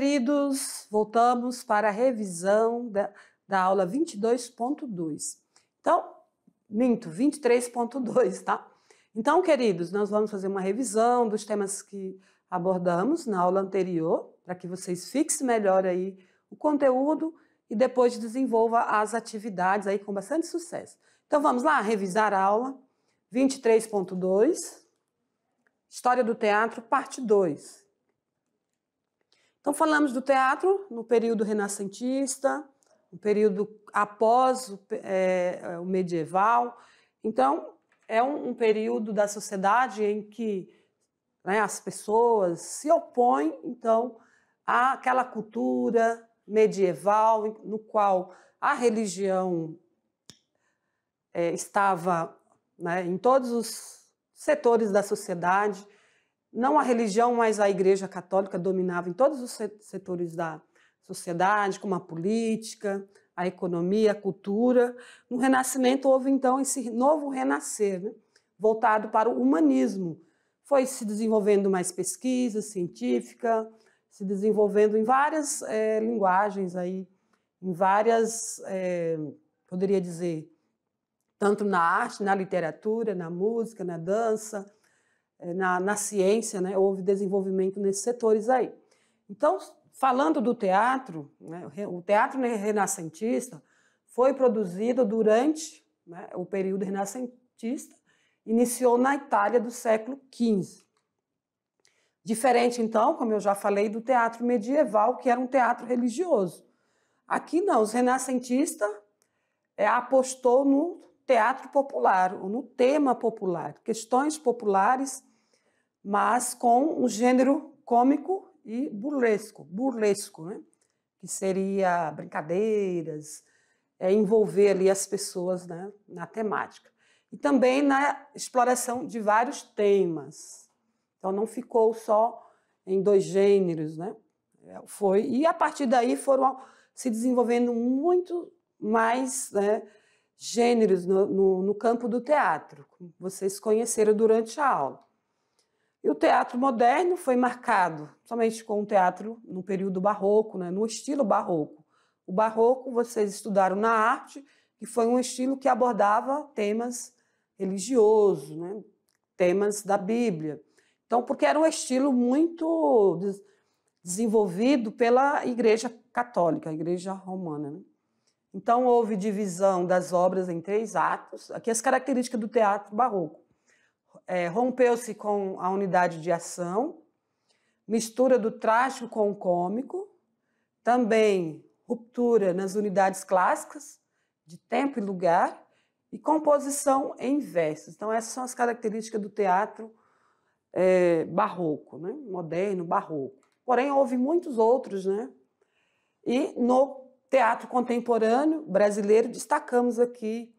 queridos, voltamos para a revisão da, da aula 22.2. Então, minto, 23.2, tá? Então, queridos, nós vamos fazer uma revisão dos temas que abordamos na aula anterior, para que vocês fixem melhor aí o conteúdo e depois desenvolva as atividades aí com bastante sucesso. Então, vamos lá revisar a aula 23.2, História do Teatro, parte 2. Então, falamos do teatro no período renascentista, no período após o, é, é, o medieval. Então, é um, um, período da sociedade em que né, as pessoas se opõem, então, àquela cultura medieval no qual a religião é, estava né, em todos os setores da sociedade não a religião, mas a Igreja Católica dominava em todos os setores da sociedade, como a política, a economia, a cultura. No Renascimento houve então esse novo renascer, né? voltado para o humanismo. Foi se desenvolvendo mais pesquisa científica, se desenvolvendo em várias é, linguagens aí, em várias, é, poderia dizer, tanto na arte, na literatura, na música, na dança, eh, na, na ciência, né, houve desenvolvimento nesses setores aí. Então, falando do teatro, né, o teatro renascentista foi produzido durante né, o período renascentista, iniciou na Itália do século XV. Diferente, então, como eu já falei, do teatro medieval, que era um teatro religioso. Aqui não, os renascentistas é, eh, apostou no teatro popular, ou no tema popular, questões populares mas com um gênero cômico e burlesco, burlesco, né? que seria brincadeiras, é, envolver ali as pessoas né, na temática. E também na exploração de vários temas. Então não ficou só em dois gêneros, né? É, foi e a partir daí foram se desenvolvendo muito mais né, gêneros no, no, no campo do teatro. Vocês conheceram durante a aula. E o teatro moderno foi marcado somente com o teatro no período barroco, né, no estilo barroco. O barroco vocês estudaram na arte, que foi um estilo que abordava temas religiosos, né, temas da Bíblia. Então, porque era um estilo muito desenvolvido pela Igreja Católica, a Igreja Romana. Né? Então, houve divisão das obras em três atos. Aqui as características do teatro barroco é, rompeu-se com a unidade de ação, mistura do trágico com o cômico, também ruptura nas unidades clássicas de tempo e lugar e composição em versos. Então essas são as características do teatro é, barroco, né? moderno, barroco. Porém houve muitos outros, né? E no teatro contemporâneo brasileiro destacamos aqui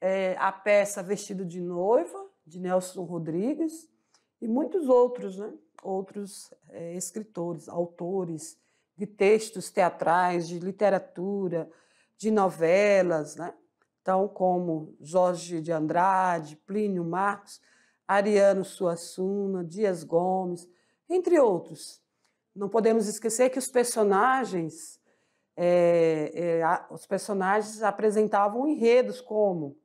é, a peça Vestido de Noiva, de Nelson Rodrigues e muitos outros, né? outros é, escritores, autores de textos teatrais, de literatura, de novelas, né? então como Jorge de Andrade, Plínio Marcos, Ariano Suassuna, Dias Gomes, entre outros. Não podemos esquecer que os personagens é, é, os personagens apresentavam enredos como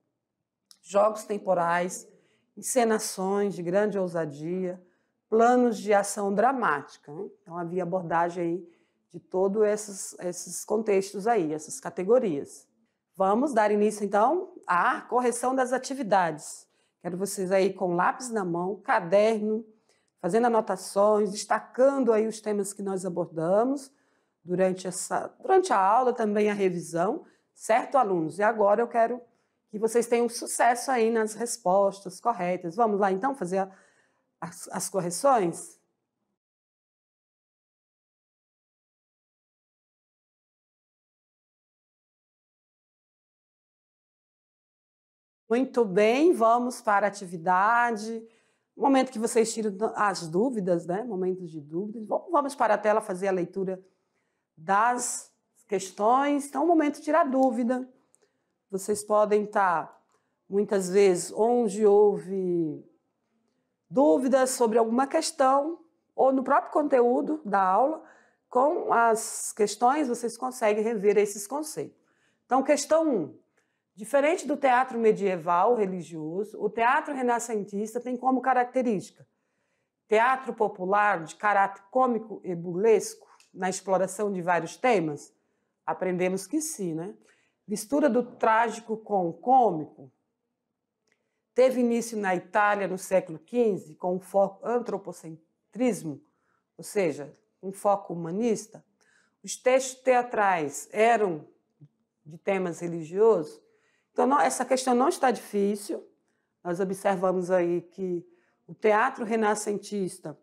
jogos temporais, encenações de grande ousadia, planos de ação dramática. Né? Então, havia abordagem aí de todos esses, esses contextos aí, essas categorias. Vamos dar início, então, à correção das atividades. Quero vocês aí com lápis na mão, caderno, fazendo anotações, destacando aí os temas que nós abordamos durante, essa, durante a aula, também a revisão, certo, alunos? E agora eu quero que vocês tenham sucesso aí nas respostas corretas. Vamos lá então fazer a, as, as correções? Muito bem, vamos para a atividade. Momento que vocês tiram as dúvidas, né? Momentos de dúvidas. Vamos para a tela fazer a leitura das questões. Então, é momento de tirar dúvida vocês podem estar, tá, muitas vezes, onde houve dúvidas sobre alguma questão, ou no próprio conteúdo da aula, com as questões vocês conseguem rever esses conceitos. Então, questão 1. Um, diferente do teatro medieval religioso, o teatro renascentista tem como característica teatro popular de caráter cômico e burlesco na exploração de vários temas? Aprendemos que sim, né? mistura do trágico com o cômico, teve início na Itália no século XV, com um foco antropocentrismo, ou seja, um foco humanista. Os textos teatrais eram de temas religiosos. Então, não, essa questão não está difícil. Nós observamos aí que o teatro renascentista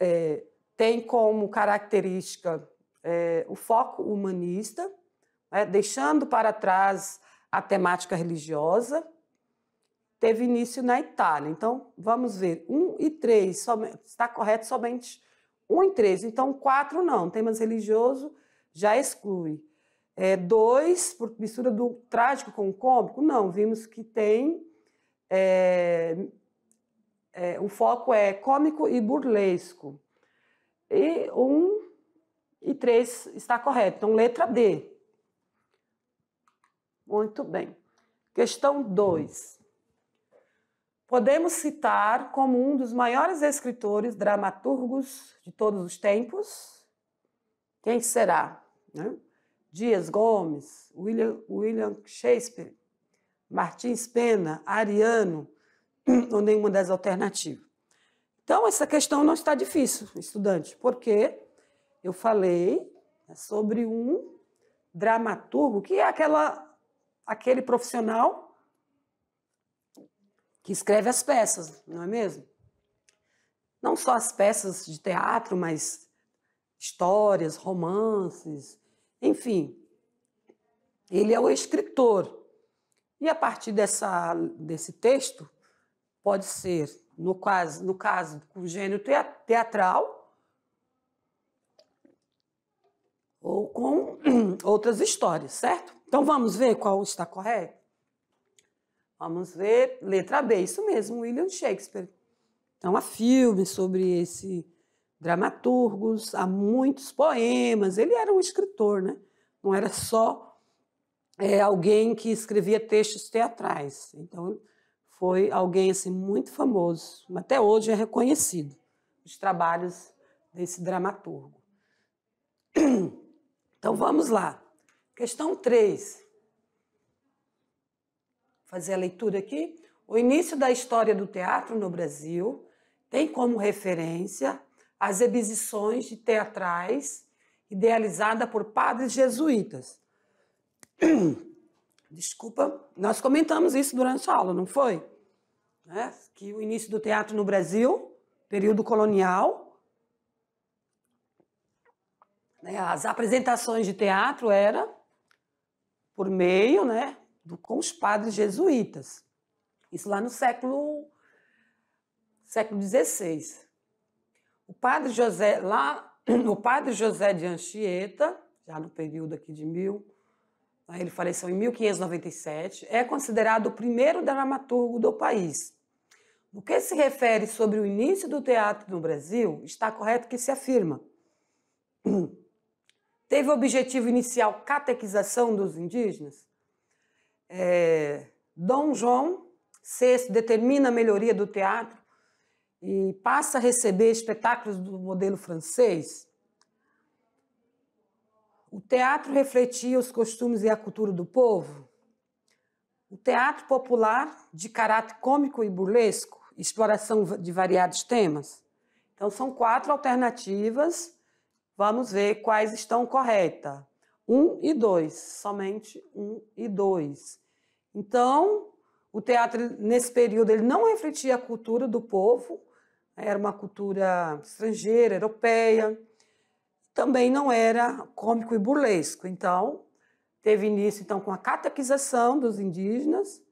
é, tem como característica é, o foco humanista, né, deixando para trás a temática religiosa, teve início na Itália. Então, vamos ver, um e três está correto somente um e três. Então, quatro não, temas religioso já exclui. É, dois por mistura do trágico com o cômico, não, vimos que tem... É, é, o foco é cômico e burlesco. E um, e três está correto. Então, letra D. Muito bem. Questão 2. Podemos citar como um dos maiores escritores dramaturgos de todos os tempos? Quem será? Né? Dias Gomes, William, William Shakespeare, Martins Pena, Ariano, ou nenhuma das alternativas. Então, essa questão não está difícil, estudante, porque eu falei né, sobre um dramaturgo, que é aquela aquele profissional que escreve as peças, não é mesmo? Não só as peças de teatro, mas histórias, romances, enfim. Ele é o escritor. E a partir dessa, desse texto, pode ser, no caso, no caso com gênero teatral, ou com outras histórias, certo? Então vamos ver qual está correto? Vamos ver letra B, isso mesmo, William Shakespeare. Então há filmes sobre esse dramaturgos, há muitos poemas. Ele era um escritor, né? Não era só é, alguém que escrevia textos teatrais. Então foi alguém assim muito famoso, até hoje é reconhecido os trabalhos desse dramaturgo. Então vamos lá. Questão 3. Fazer a leitura aqui. O início da história do teatro no Brasil tem como referência as exibições de teatrais idealizada por padres jesuítas. Desculpa, nós comentamos isso durante a aula, não foi? Né? que o início do teatro no Brasil, período colonial, né, as apresentações de teatro era por meio né, do, com os padres jesuítas. Isso lá no século, século XVI. O padre José, lá, o padre José de Anchieta, já no período aqui de mil, né, ele faleceu em 1597, é considerado o primeiro dramaturgo do país. O que se refere sobre o início do teatro no Brasil, está correto que se afirma Teve o objetivo inicial catequização dos indígenas? É, Dom João VI determina a melhoria do teatro e passa a receber espetáculos do modelo francês. O teatro refletia os costumes e a cultura do povo. O teatro popular, de caráter cômico e burlesco, exploração de variados temas. Então, são quatro alternativas Vamos ver quais estão corretas. 1 um e 2, somente 1 um e 2. Então, o teatro, nesse período, ele não refletia a cultura do povo, né? era uma cultura estrangeira, europeia, também não era cômico e burlesco. Então, teve início então com a catequização dos indígenas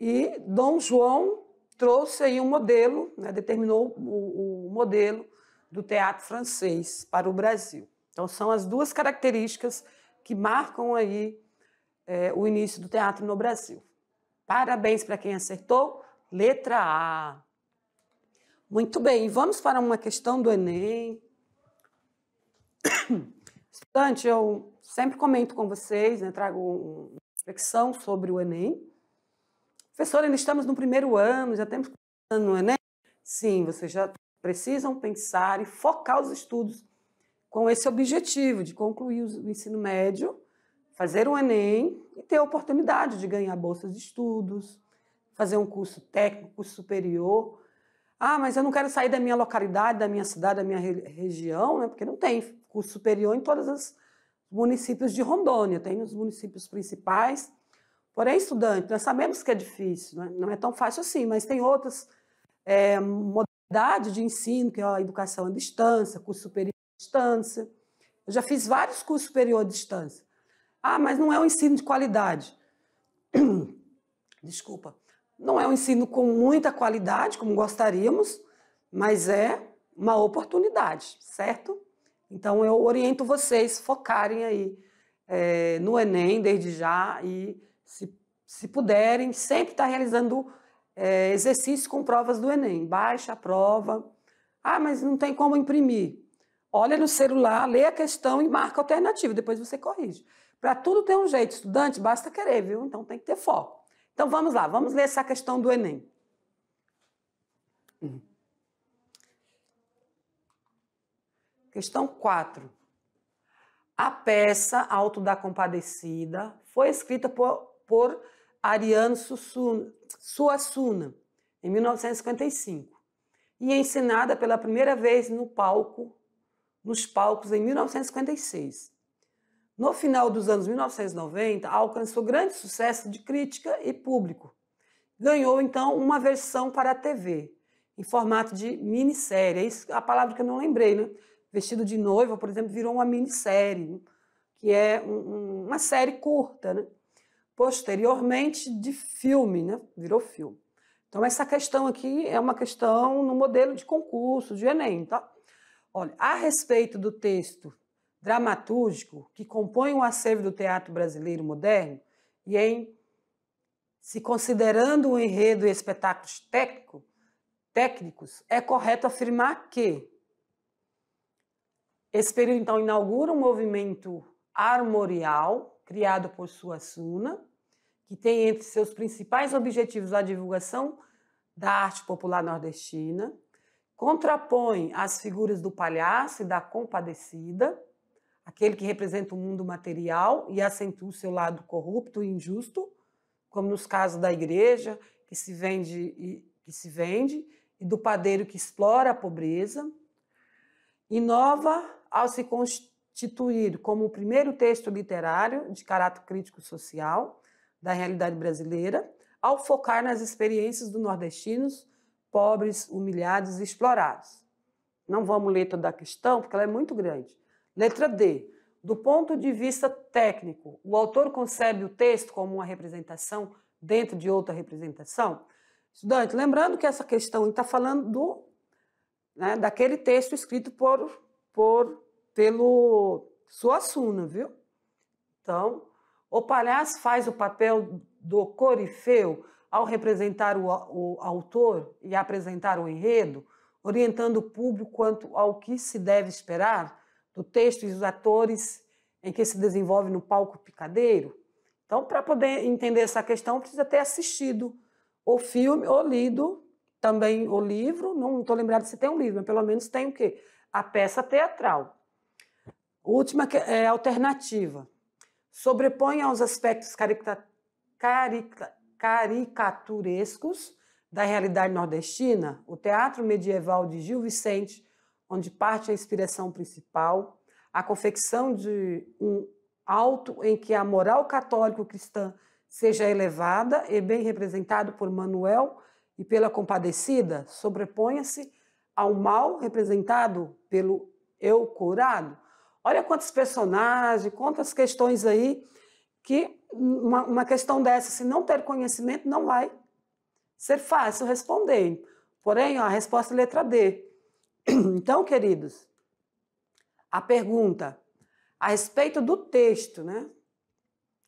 e Dom João trouxe aí um modelo, né, determinou o, o modelo do teatro francês para o Brasil. Então, são as duas características que marcam aí é, o início do teatro no Brasil. Parabéns para quem acertou. Letra A. Muito bem, vamos para uma questão do Enem. Estudante, eu sempre comento com vocês, né, trago uma reflexão sobre o Enem. Professora, ainda estamos no primeiro ano, já temos no Enem? Sim, você já precisam pensar e focar os estudos com esse objetivo de concluir o ensino médio, fazer o Enem e ter a oportunidade de ganhar bolsas de estudos, fazer um curso técnico, curso superior. Ah, mas eu não quero sair da minha localidade, da minha cidade, da minha região, né? porque não tem curso superior em todos os municípios de Rondônia, tem nos municípios principais. Porém, estudante, nós sabemos que é difícil, né? não é tão fácil assim, mas tem outras é, modalidade de ensino, que é a educação à distância, curso superior à distância. Eu já fiz vários cursos superior à distância. Ah, mas não é um ensino de qualidade. Desculpa. Não é um ensino com muita qualidade, como gostaríamos, mas é uma oportunidade, certo? Então eu oriento vocês focarem aí é, no Enem desde já e se, se puderem sempre estar tá realizando é, exercício com provas do Enem. Baixa a prova. Ah, mas não tem como imprimir. Olha no celular, lê a questão e marca a alternativa, depois você corrige. Para tudo ter um jeito, estudante, basta querer, viu? Então tem que ter foco. Então vamos lá, vamos ler essa questão do Enem. Hum. Questão 4. A peça Alto da Compadecida foi escrita por, por Ariano Suassuna, em 1955, e ensinada é pela primeira vez no palco, nos palcos em 1956. No final dos anos 1990, alcançou grande sucesso de crítica e público. Ganhou então uma versão para a TV, em formato de minissérie. É isso, a palavra que eu não lembrei, né? Vestido de noiva, por exemplo, virou uma minissérie, que é um, uma série curta, né? posteriormente de filme, né? Virou filme. Então, essa questão aqui é uma questão no modelo de concurso, de Enem, tá? Olha, a respeito do texto dramatúrgico que compõe o acervo do teatro brasileiro moderno, e em se considerando o enredo e espetáculos técnico, técnicos, é correto afirmar que esse período, então, inaugura um movimento armorial criado por Suassuna, que tem entre seus principais objetivos a divulgação da arte popular nordestina, contrapõe as figuras do palhaço e da compadecida, aquele que representa o mundo material e acentua o seu lado corrupto e injusto, como nos casos da igreja que se vende e, que se vende e do padeiro que explora a pobreza, inova ao se constituir instituído como o primeiro texto literário de caráter crítico social da realidade brasileira, ao focar nas experiências dos nordestinos pobres, humilhados e explorados. Não vamos ler toda a questão, porque ela é muito grande. Letra D. Do ponto de vista técnico, o autor concebe o texto como uma representação dentro de outra representação? Estudante, lembrando que essa questão está falando do, né, daquele texto escrito por, por pelo Suassuna, viu? Então, o palhaço faz o papel do corifeu ao representar o, o autor e apresentar o enredo, orientando o público quanto ao que se deve esperar do texto e dos atores em que se desenvolve no palco picadeiro. Então, para poder entender essa questão, precisa ter assistido o filme ou lido também o livro. Não estou lembrado se tem um livro, mas pelo menos tem o quê? A peça teatral. Última é alternativa. Sobrepõe aos aspectos caricaturescos da realidade nordestina o teatro medieval de Gil Vicente, onde parte a inspiração principal, a confecção de um alto em que a moral católico-cristã seja elevada e bem representado por Manuel e pela compadecida, sobreponha-se ao mal representado pelo eu curado. Olha quantos personagens, quantas questões aí que uma, uma questão dessa, se não ter conhecimento, não vai ser fácil responder. Porém, ó, a resposta é letra D. Então, queridos, a pergunta a respeito do texto, né,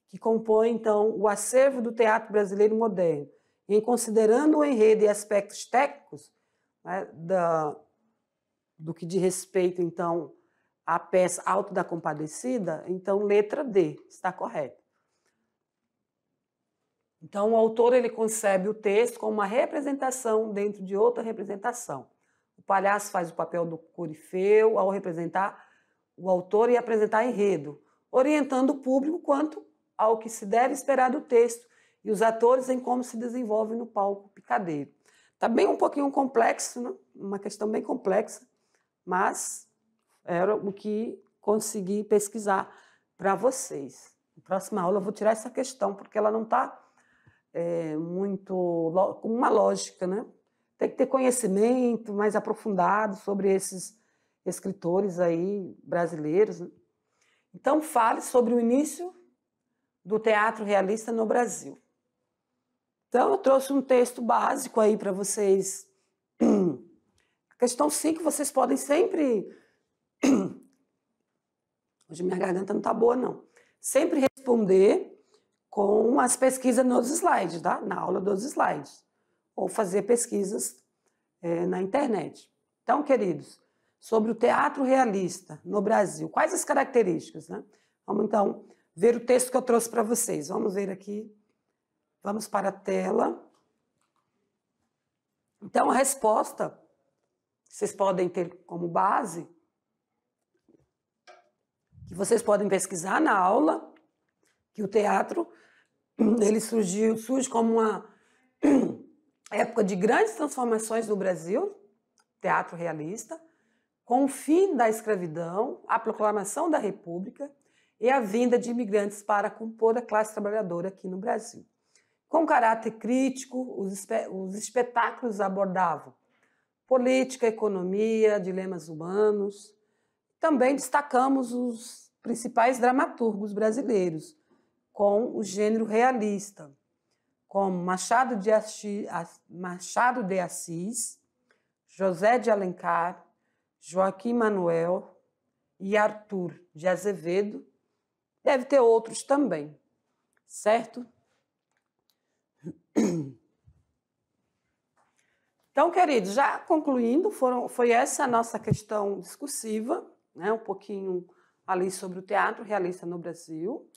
que compõe então o acervo do teatro brasileiro moderno, em considerando o enredo e aspectos técnicos né, da, do que diz respeito então a peça Alto da Compadecida, então letra D está correta. Então o autor ele concebe o texto como uma representação dentro de outra representação. O palhaço faz o papel do corifeu ao representar o autor e apresentar enredo, orientando o público quanto ao que se deve esperar do texto e os atores em como se desenvolve no palco picadeiro. Está bem um pouquinho complexo, né? uma questão bem complexa, mas era o que consegui pesquisar para vocês. Na próxima aula eu vou tirar essa questão, porque ela não está é, muito com uma lógica, né? Tem que ter conhecimento mais aprofundado sobre esses escritores aí brasileiros. Né? Então fale sobre o início do teatro realista no Brasil. Então eu trouxe um texto básico aí para vocês. A questão 5 vocês podem sempre Hoje minha garganta não tá boa, não. Sempre responder com as pesquisas nos slides, tá? Na aula dos slides. Ou fazer pesquisas é, na internet. Então, queridos, sobre o teatro realista no Brasil, quais as características, né? Vamos então ver o texto que eu trouxe para vocês. Vamos ver aqui. Vamos para a tela. Então, a resposta vocês podem ter como base vocês podem pesquisar na aula que o teatro ele surgiu, surge como uma época de grandes transformações no Brasil, teatro realista, com o fim da escravidão, a proclamação da República e a vinda de imigrantes para compor a classe trabalhadora aqui no Brasil. Com caráter crítico, os espetáculos abordavam política, economia, dilemas humanos. Também destacamos os principais dramaturgos brasileiros, com o gênero realista, como Machado de Assis, Machado de Assis José de Alencar, Joaquim Manuel e Arthur de Azevedo. Deve ter outros também, certo? Então, queridos, já concluindo, foram, foi essa a nossa questão discursiva, né, um pouquinho ali sobre o teatro realista no Brasil.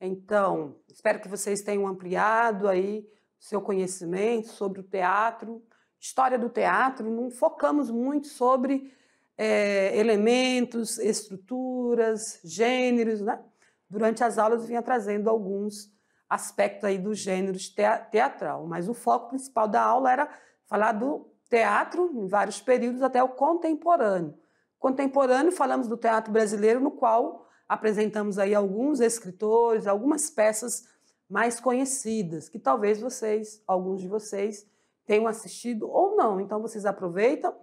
Então, espero que vocês tenham ampliado aí seu conhecimento sobre o teatro, história do teatro. Não focamos muito sobre é, elementos, estruturas, gêneros, né? Durante as aulas eu vinha trazendo alguns aspectos aí do gênero teatral, mas o foco principal da aula era falar do teatro em vários períodos até o contemporâneo. Contemporâneo, falamos do teatro brasileiro, no qual apresentamos aí alguns escritores, algumas peças mais conhecidas, que talvez vocês, alguns de vocês, tenham assistido ou não. Então vocês aproveitam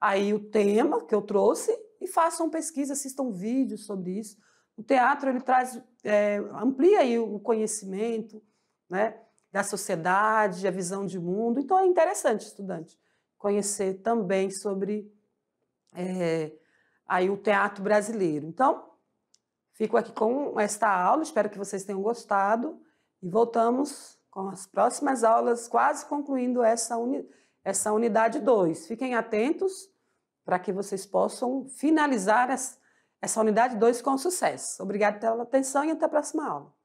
aí o tema que eu trouxe e façam pesquisa, assistam vídeos sobre isso. O teatro ele traz, é, amplia aí o conhecimento, né, da sociedade, a visão de mundo. Então é interessante, estudante, conhecer também sobre é, aí o teatro brasileiro. Então, fico aqui com esta aula, espero que vocês tenham gostado e voltamos com as próximas aulas, quase concluindo essa, uni, essa unidade 2. Fiquem atentos para que vocês possam finalizar essa, essa unidade 2 com sucesso. Obrigado pela atenção e até a próxima aula.